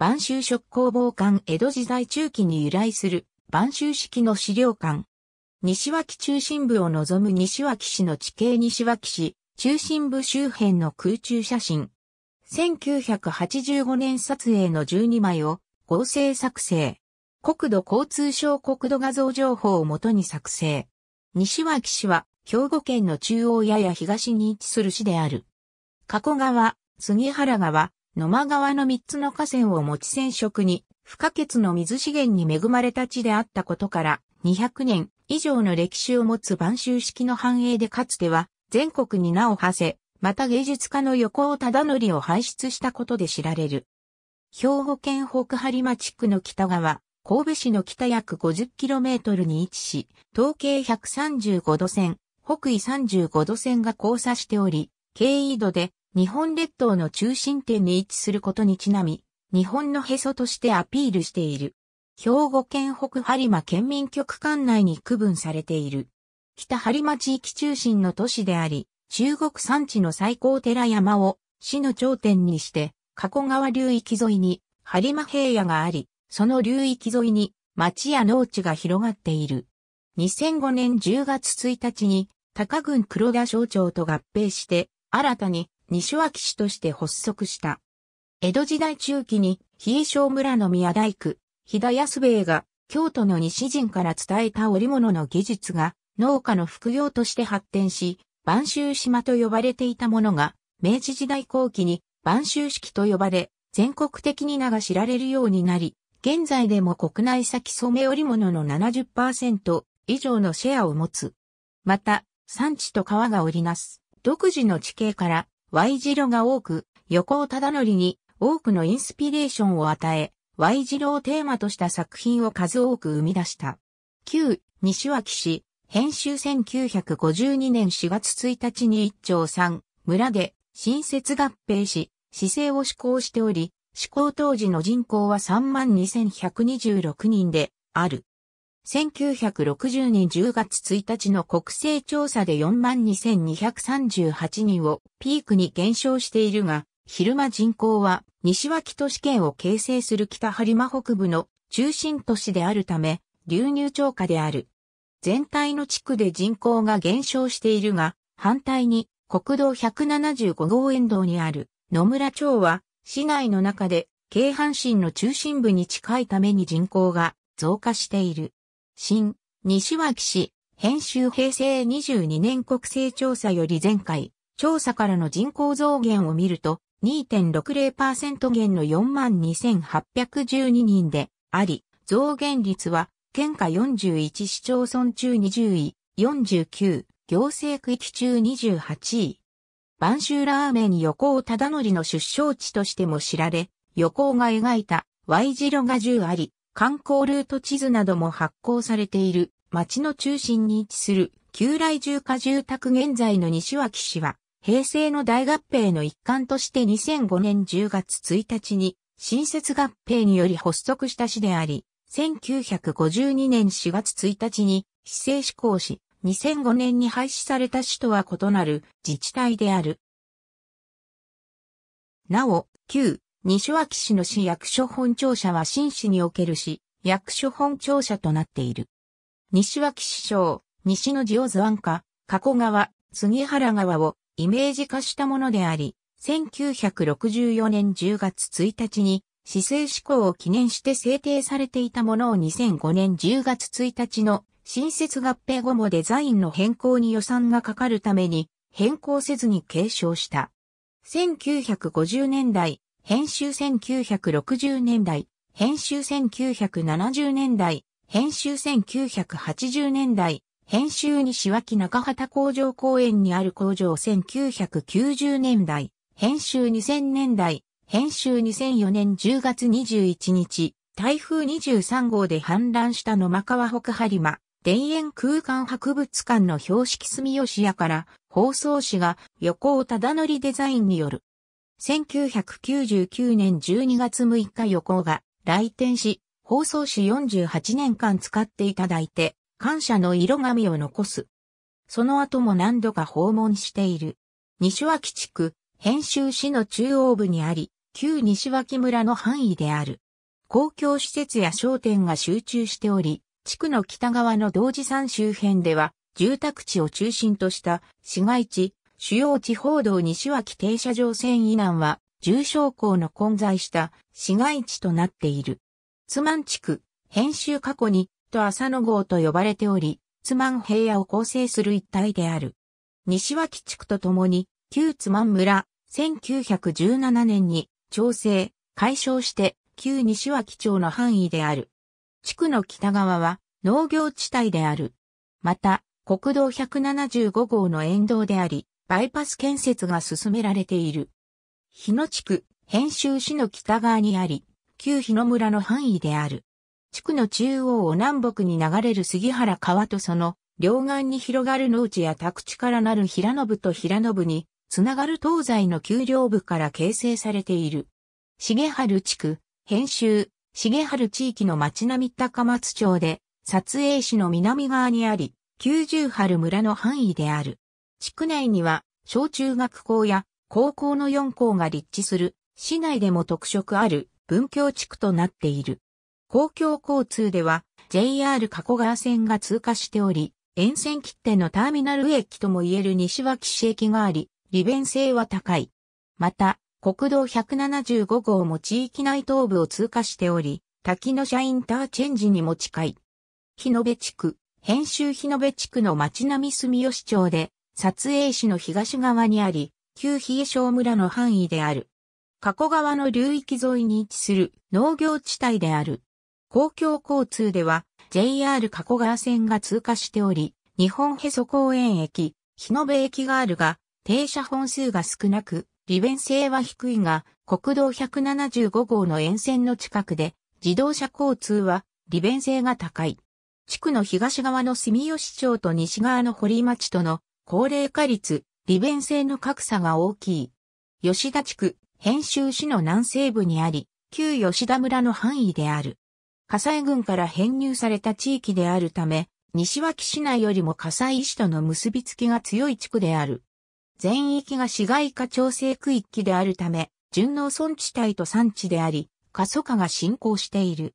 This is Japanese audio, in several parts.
晩秋食工房館江戸時代中期に由来する晩秋式の資料館。西脇中心部を望む西脇市の地形西脇市、中心部周辺の空中写真。1985年撮影の12枚を合成作成。国土交通省国土画像情報をもとに作成。西脇市は兵庫県の中央やや東に位置する市である。加古川、杉原川、野間川の3つの河川を持ち染色に、不可欠の水資源に恵まれた地であったことから、200年以上の歴史を持つ晩秋式の繁栄でかつては、全国に名を馳せ、また芸術家の横尾忠則を輩出したことで知られる。兵庫県北張間地区の北側、神戸市の北約 50km に位置し、東経135度線、北緯35度線が交差しており、経緯度で日本列島の中心点に位置することにちなみ、日本のへそとしてアピールしている。兵庫県北播磨県民局管内に区分されている。北播磨地域中心の都市であり、中国山地の最高寺山を市の頂点にして、加古川流域沿いに播磨平野があり、その流域沿いに町や農地が広がっている。2005年10月1日に、高郡黒田省庁と合併して、新たに西脇氏として発足した。江戸時代中期に、比叡省村の宮大工、日田安兵衛が、京都の西陣から伝えた織物の技術が、農家の副業として発展し、晩秋島と呼ばれていたものが、明治時代後期に、晩秋式と呼ばれ、全国的に名が知られるようになり、現在でも国内先染め織物の70%以上のシェアを持つ。また、産地と川が織りなす、独自の地形から Y 字路が多く、横尾忠則に多くのインスピレーションを与え、Y 字路をテーマとした作品を数多く生み出した。旧西脇氏、編集1952年4月1日に一丁三、村で、新設合併し、市政を施行しており、施行当時の人口は32,126人で、ある。1960年10月1日の国勢調査で42,238人をピークに減少しているが、昼間人口は西脇都市圏を形成する北播磨北部の中心都市であるため、流入超過である。全体の地区で人口が減少しているが、反対に国道175号沿道にある野村町は市内の中で京阪神の中心部に近いために人口が増加している。新、西脇氏、編集平成22年国勢調査より前回、調査からの人口増減を見ると、2.60%減の42,812人であり、増減率は、県下41市町村中20位、49、行政区域中28位。晩秋ラーメン横尾忠則の出生地としても知られ、横尾が描いた Y 字路が10あり、観光ルート地図なども発行されている町の中心に位置する旧来住家住宅現在の西脇市は平成の大合併の一環として2005年10月1日に新設合併により発足した市であり、1952年4月1日に市政施行し、2005年に廃止された市とは異なる自治体である。なお、旧西脇市の市役所本庁舎は新市における市、役所本庁舎となっている。西脇市省、西のジオズ案化、加古川、杉原川をイメージ化したものであり、1964年10月1日に、市政施行を記念して制定されていたものを2005年10月1日の新設合併後もデザインの変更に予算がかかるために変更せずに継承した。1950年代、編集1960年代、編集1970年代、編集1980年代、編集西脇中畑工場公園にある工場1990年代、編集2000年代、編集2004年10月21日、台風23号で氾濫した野間川北播磨、田園空間博物館の標識住吉屋から、放送紙が横尾忠則デザインによる1999年12月6日横が来店し、放送誌48年間使っていただいて、感謝の色紙を残す。その後も何度か訪問している。西脇地区、編集市の中央部にあり、旧西脇村の範囲である。公共施設や商店が集中しており、地区の北側の同時山周辺では、住宅地を中心とした市街地、主要地方道西脇停車場線以南は、重症校の混在した市街地となっている。津満地区、編集過去に、と浅野号と呼ばれており、津満平野を構成する一帯である。西脇地区とともに、旧津満村、1917年に、調整、解消して、旧西脇町の範囲である。地区の北側は、農業地帯である。また、国道175号の沿道であり、バイパス建設が進められている。日野地区、編集市の北側にあり、旧日野村の範囲である。地区の中央を南北に流れる杉原川とその両岸に広がる農地や宅地からなる平信と平信に、つながる東西の丘陵部から形成されている。重春地区、編集、重春地域の町並み高松町で、撮影市の南側にあり、九十春村の範囲である。地区内には、小中学校や高校の4校が立地する、市内でも特色ある文教地区となっている。公共交通では JR 加古川線が通過しており、沿線切手のターミナル駅ともいえる西脇市駅があり、利便性は高い。また、国道175号も地域内東部を通過しており、滝の社インターチェンジにも近い。日延地区、編集日延地区の町並住吉町で、撮影市の東側にあり、旧冷え性村の範囲である。加古川の流域沿いに位置する農業地帯である。公共交通では JR 加古川線が通過しており、日本へそ公園駅、日延駅があるが、停車本数が少なく、利便性は低いが、国道175号の沿線の近くで、自動車交通は利便性が高い。地区の東側の住吉町と西側の堀町との高齢化率、利便性の格差が大きい。吉田地区、編集市の南西部にあり、旧吉田村の範囲である。火災群から編入された地域であるため、西脇市内よりも火災市との結びつきが強い地区である。全域が市街化調整区域であるため、順農村地帯と産地であり、過疎化が進行している。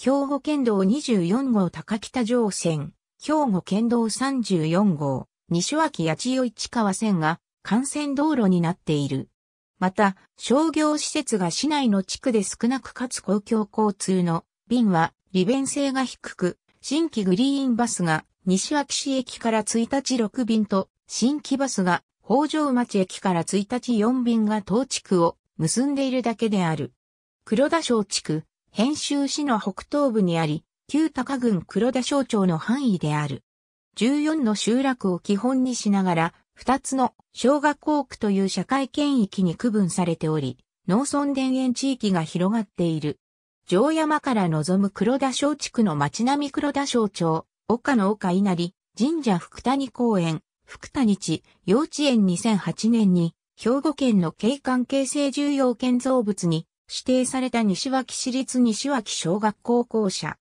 兵庫県道24号高北上線、兵庫県道34号、西脇八千代市川線が幹線道路になっている。また、商業施設が市内の地区で少なくかつ公共交通の便は利便性が低く、新規グリーンバスが西脇市駅から1日6便と、新規バスが北条町駅から1日4便が当地区を結んでいるだけである。黒田省地区、編集市の北東部にあり、旧高郡黒田省庁の範囲である。14の集落を基本にしながら、2つの小学校区という社会圏域に区分されており、農村田園地域が広がっている。城山から望む黒田小地区の町並み黒田小町、岡の岡稲荷、神社福谷公園、福谷地、幼稚園2008年に、兵庫県の景観形成重要建造物に指定された西脇市立西脇小学校校舎。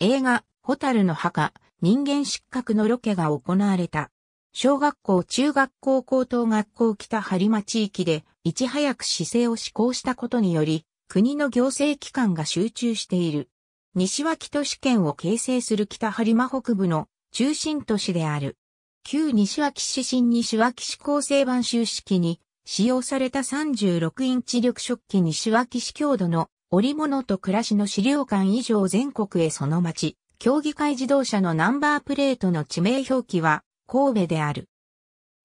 映画、ホタルの墓、人間失格のロケが行われた。小学校、中学校、高等学校北播磨地域で、いち早く姿勢を施行したことにより、国の行政機関が集中している。西脇都市圏を形成する北播磨北部の中心都市である。旧西脇市新西脇市構成版集式に使用された36インチ緑食器西脇市郷土の織物と暮らしの資料館以上全国へその町、競技会自動車のナンバープレートの地名表記は神戸である。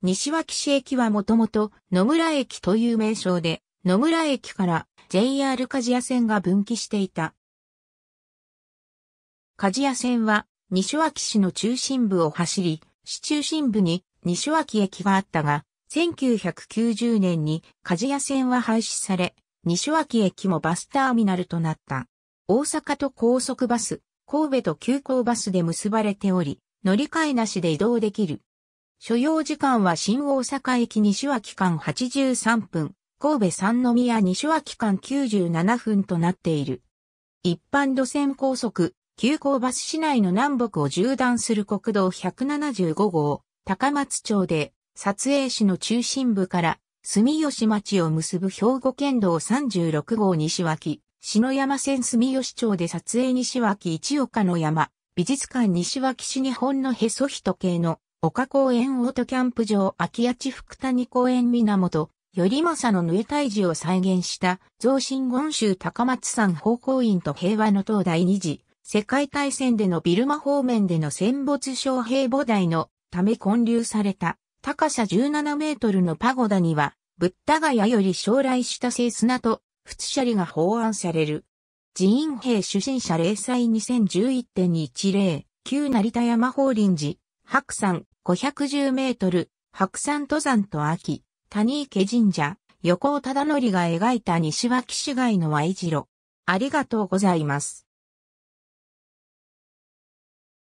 西脇市駅はもともと野村駅という名称で、野村駅から JR 鍛冶屋線が分岐していた。鍛冶屋線は西脇市の中心部を走り、市中心部に西脇駅があったが、1990年に鍛冶屋線は廃止され、西脇駅もバスターミナルとなった。大阪と高速バス、神戸と急行バスで結ばれており、乗り換えなしで移動できる。所要時間は新大阪駅西脇間83分、神戸三宮西脇間97分となっている。一般路線高速、急行バス市内の南北を縦断する国道175号、高松町で、撮影市の中心部から、住吉町を結ぶ兵庫県道36号西脇、篠山線住吉町で撮影西脇一岡の山、美術館西脇市日本のへそ人系の岡公園オートキャンプ場秋谷地福谷公園源、頼政の縫え退治を再現した増進言州高松山方向院と平和の東第二次世界大戦でのビルマ方面での戦没将兵母台のため建立された高さ17メートルのパゴダにはブッダガヤより将来した聖砂と仏舎利が法案される。寺院兵出身者零細2011.10、旧成田山法輪寺、白山510メートル、白山登山と秋、谷池神社、横尾忠則が描いた西脇市街の Y 字路。ありがとうございます。